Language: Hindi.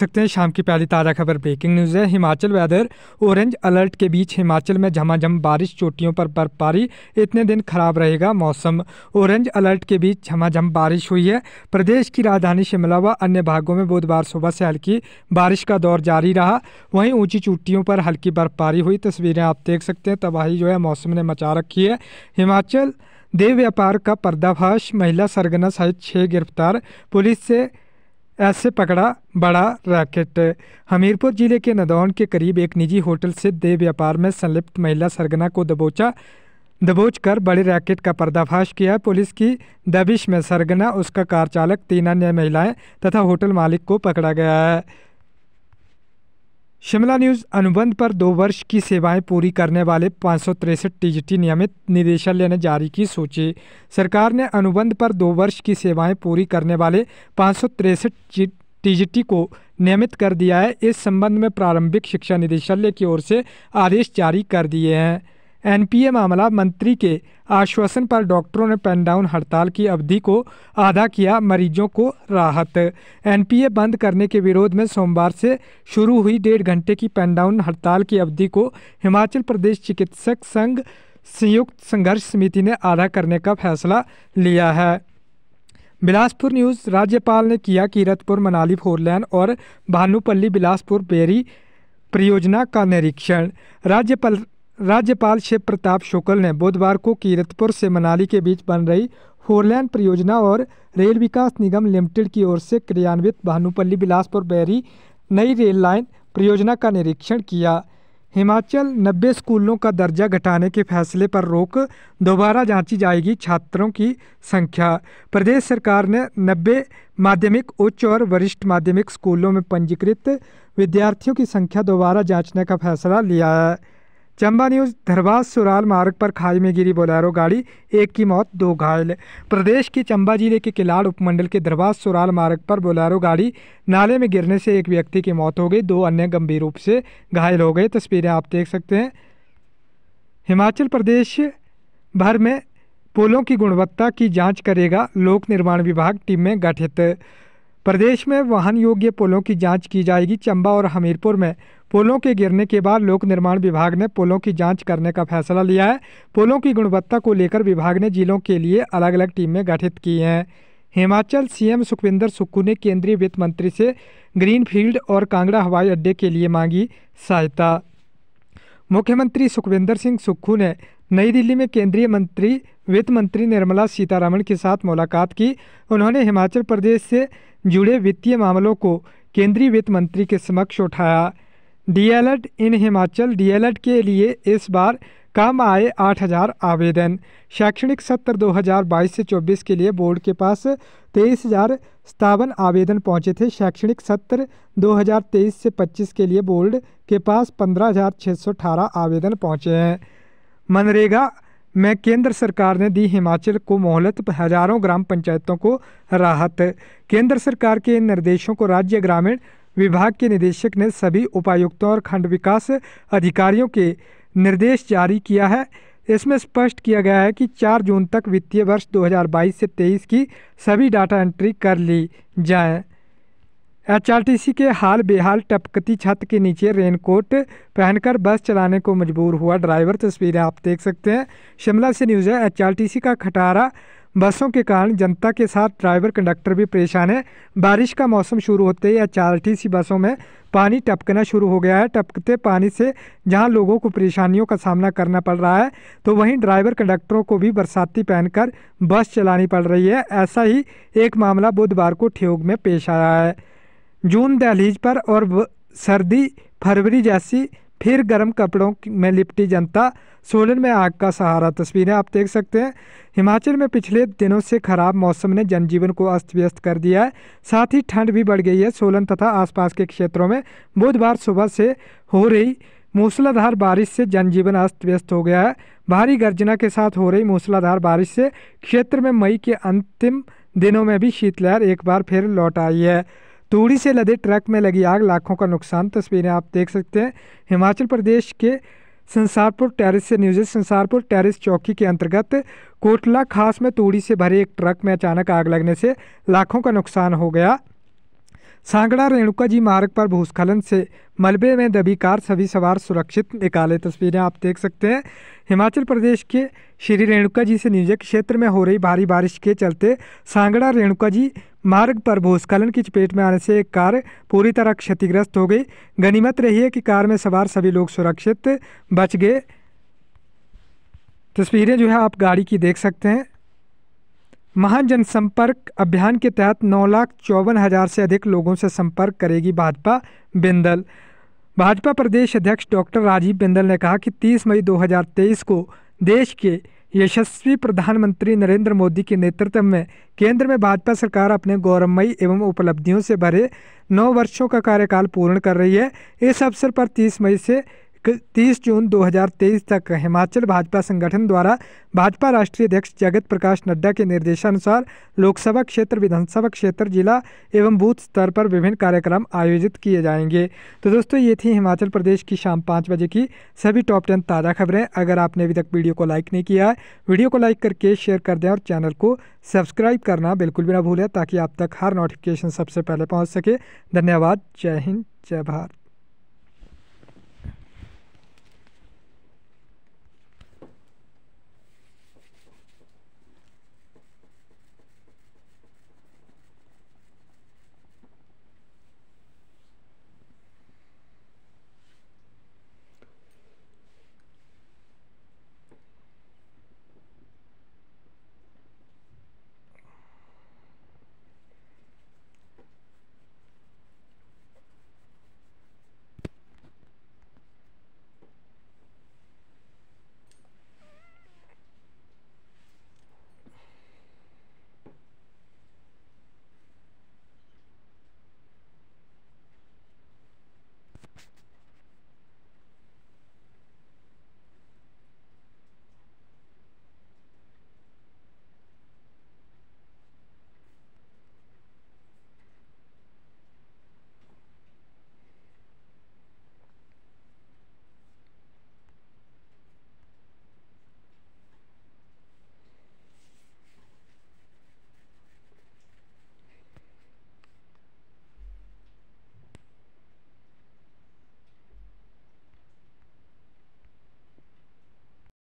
सकते हैं शाम की पहली ताज़ा खबर ब्रेकिंग न्यूज़ है हिमाचल वेदर ऑरेंज अलर्ट के बीच हिमाचल में झमाझम बारिश चोटियों पर बर्फबारी इतने दिन खराब रहेगा मौसम ऑरेंज अलर्ट के बीच झमाझम बारिश हुई है प्रदेश की राजधानी शिमला व अन्य भागों में बुधवार सुबह से हल्की बारिश का दौर जारी रहा वहीं ऊंची चोटियों पर हल्की बर्फबारी हुई तस्वीरें आप देख सकते हैं तबाही जो है मौसम ने मचा रखी है हिमाचल देव व्यापार का पर्दाफाश महिला सरगना सहित छः गिरफ्तार पुलिस से ऐसे पकड़ा बड़ा रैकेट हमीरपुर जिले के नदौन के करीब एक निजी होटल से देह व्यापार में संलिप्त महिला सरगना को दबोचा दबोच कर बड़े रैकेट का पर्दाफाश किया पुलिस की दबिश में सरगना उसका कार चालक तीन अन्य महिलाएं तथा होटल मालिक को पकड़ा गया है शिमला न्यूज़ अनुबंध पर दो वर्ष की सेवाएं पूरी करने वाले पाँच सौ तिरसठ नियमित निदेशालय ने जारी की सूची सरकार ने अनुबंध पर दो वर्ष की सेवाएं पूरी करने वाले पाँच सौ तिरसठ टीजीटी को नियमित कर दिया है इस संबंध में प्रारंभिक शिक्षा निदेशालय की ओर से आदेश जारी कर दिए हैं एनपीए मामला मंत्री के आश्वासन पर डॉक्टरों ने पेन डाउन हड़ताल की अवधि को आधा किया मरीजों को राहत एनपीए बंद करने के विरोध में सोमवार से शुरू हुई डेढ़ घंटे की पेन डाउन हड़ताल की अवधि को हिमाचल प्रदेश चिकित्सक संघ संयुक्त संघर्ष समिति ने आधा करने का फैसला लिया है बिलासपुर न्यूज़ राज्यपाल ने किया कीरतपुर मनाली फोरलैन और भानुपल्ली बिलासपुर बेरी परियोजना का निरीक्षण राज्यपाल राज्यपाल शिव प्रताप शुक्ल ने बुधवार को कीरतपुर से मनाली के बीच बन रही फोरलैन परियोजना और रेल विकास निगम लिमिटेड की ओर से क्रियान्वित भानुपल्ली बिलासपुर बैरी नई रेल लाइन परियोजना का निरीक्षण किया हिमाचल नब्बे स्कूलों का दर्जा घटाने के फैसले पर रोक दोबारा जांची जाएगी छात्रों की संख्या प्रदेश सरकार ने नब्बे माध्यमिक उच्च और वरिष्ठ माध्यमिक स्कूलों में पंजीकृत विद्यार्थियों की संख्या दोबारा जांचने का फैसला लिया है चंबा न्यूज़ धरवास सुराल मार्ग पर खाई में गिरी बोलेरो गाड़ी एक की मौत दो घायल प्रदेश के चंबा जिले के किलाड़ उपमंडल के धरवास सुराल मार्ग पर बोलेरो गाड़ी नाले में गिरने से एक व्यक्ति की मौत हो गई दो अन्य गंभीर रूप से घायल हो गए तस्वीरें आप देख सकते हैं हिमाचल प्रदेश भर में पुलों की गुणवत्ता की जाँच करेगा लोक निर्माण विभाग टीम में गठित प्रदेश में वाहन योग्य पुलों की जांच की जाएगी चंबा और हमीरपुर में पुलों के गिरने के बाद लोक निर्माण विभाग ने पुलों की जांच करने का फैसला लिया है पुलों की गुणवत्ता को लेकर विभाग ने जिलों के लिए अलग अलग टीमें गठित की हैं हिमाचल सीएम सुखविंदर सुक्खू ने केंद्रीय वित्त मंत्री से ग्रीनफील्ड और कांगड़ा हवाई अड्डे के लिए मांगी सहायता मुख्यमंत्री सुखविंदर सिंह सुक्खू ने नई दिल्ली में केंद्रीय मंत्री वित्त मंत्री निर्मला सीतारमण के साथ मुलाकात की उन्होंने हिमाचल प्रदेश से जुड़े वित्तीय मामलों को केंद्रीय वित्त मंत्री के समक्ष उठाया डीएलएड इन हिमाचल डीएलएड के लिए इस बार कम आए 8000 आवेदन शैक्षणिक सत्र 2022 से 24 के लिए बोर्ड के पास तेईस हज़ार सतावन आवेदन पहुँचे थे शैक्षणिक सत्र 2023 से 25 के लिए बोर्ड के पास 15,618 आवेदन पहुँचे हैं मनरेगा में केंद्र सरकार ने दी हिमाचल को मोहलत हजारों ग्राम पंचायतों को राहत केंद्र सरकार के इन निर्देशों को राज्य ग्रामीण विभाग के निदेशक ने सभी उपायुक्तों और खंड विकास अधिकारियों के निर्देश जारी किया है इसमें स्पष्ट किया गया है कि 4 जून तक वित्तीय वर्ष 2022 से 23 की सभी डाटा एंट्री कर ली जाए एचआरटीसी के हाल बेहाल टपकती छत के नीचे रेनकोट पहनकर बस चलाने को मजबूर हुआ ड्राइवर तस्वीरें आप देख सकते हैं शिमला से न्यूज़ है एच का खटारा बसों के कारण जनता के साथ ड्राइवर कंडक्टर भी परेशान है बारिश का मौसम शुरू होते ही चार सी बसों में पानी टपकना शुरू हो गया है टपकते पानी से जहां लोगों को परेशानियों का सामना करना पड़ रहा है तो वहीं ड्राइवर कंडक्टरों को भी बरसाती पहनकर बस चलानी पड़ रही है ऐसा ही एक मामला बुधवार को ठियोग में पेश आया है जून दहलीज पर और सर्दी फरवरी जैसी फिर गर्म कपड़ों में लिपटी जनता सोलन में आग का सहारा तस्वीरें आप देख सकते हैं हिमाचल में पिछले दिनों से खराब मौसम ने जनजीवन को अस्त व्यस्त कर दिया है साथ ही ठंड भी बढ़ गई है सोलन तथा आसपास के क्षेत्रों में बुधवार सुबह से हो रही मूसलाधार बारिश से जनजीवन अस्त व्यस्त हो गया है भारी गर्जना के साथ हो रही मूसलाधार बारिश से क्षेत्र में मई के अंतिम दिनों में भी शीतलहर एक बार फिर लौट आई है तूड़ी से लदे ट्रक में लगी आग लाखों का नुकसान तस्वीरें आप देख सकते हैं हिमाचल प्रदेश के संसारपुर टेरिस से न्यूज संसारपुर टेरिस चौकी के अंतर्गत कोटला खास में तूड़ी से भरे एक ट्रक में अचानक आग लगने से लाखों का नुकसान हो गया सांगड़ा रेणुका जी मार्ग पर भूस्खलन से मलबे में दबी कार सभी सवार सुरक्षित निकाले तस्वीरें आप देख सकते हैं हिमाचल प्रदेश के श्री रेणुका जी से नियोजक क्षेत्र में हो रही भारी बारिश के चलते सांगड़ा रेणुका जी मार्ग पर भूस्खलन की चपेट में आने से एक कार पूरी तरह क्षतिग्रस्त हो गई गनीमत रही है कि कार में सवार सभी लोग सुरक्षित बच गए तस्वीरें जो है आप गाड़ी की देख सकते हैं महाजनसंपर्क अभियान के तहत नौ लाख चौवन हज़ार से अधिक लोगों से संपर्क करेगी भाजपा बिंदल भाजपा प्रदेश अध्यक्ष डॉक्टर राजीव बिंदल ने कहा कि 30 मई 2023 को देश के यशस्वी प्रधानमंत्री नरेंद्र मोदी के नेतृत्व में केंद्र में भाजपा सरकार अपने गौरवमयी एवं उपलब्धियों से भरे नौ वर्षों का कार्यकाल पूर्ण कर रही है इस अवसर पर 30 मई से 30 जून 2023 तक हिमाचल भाजपा संगठन द्वारा भाजपा राष्ट्रीय अध्यक्ष जगत प्रकाश नड्डा के निर्देशानुसार लोकसभा क्षेत्र विधानसभा क्षेत्र जिला एवं बूथ स्तर पर विभिन्न कार्यक्रम आयोजित किए जाएंगे तो दोस्तों ये थी हिमाचल प्रदेश की शाम पाँच बजे की सभी टॉप टेन ताज़ा खबरें अगर आपने अभी तक वीडियो को लाइक नहीं किया है वीडियो को लाइक करके शेयर कर दें और चैनल को सब्सक्राइब करना बिल्कुल भी ना भूलें ताकि आप तक हर नोटिफिकेशन सबसे पहले पहुँच सके धन्यवाद जय हिंद जय भारत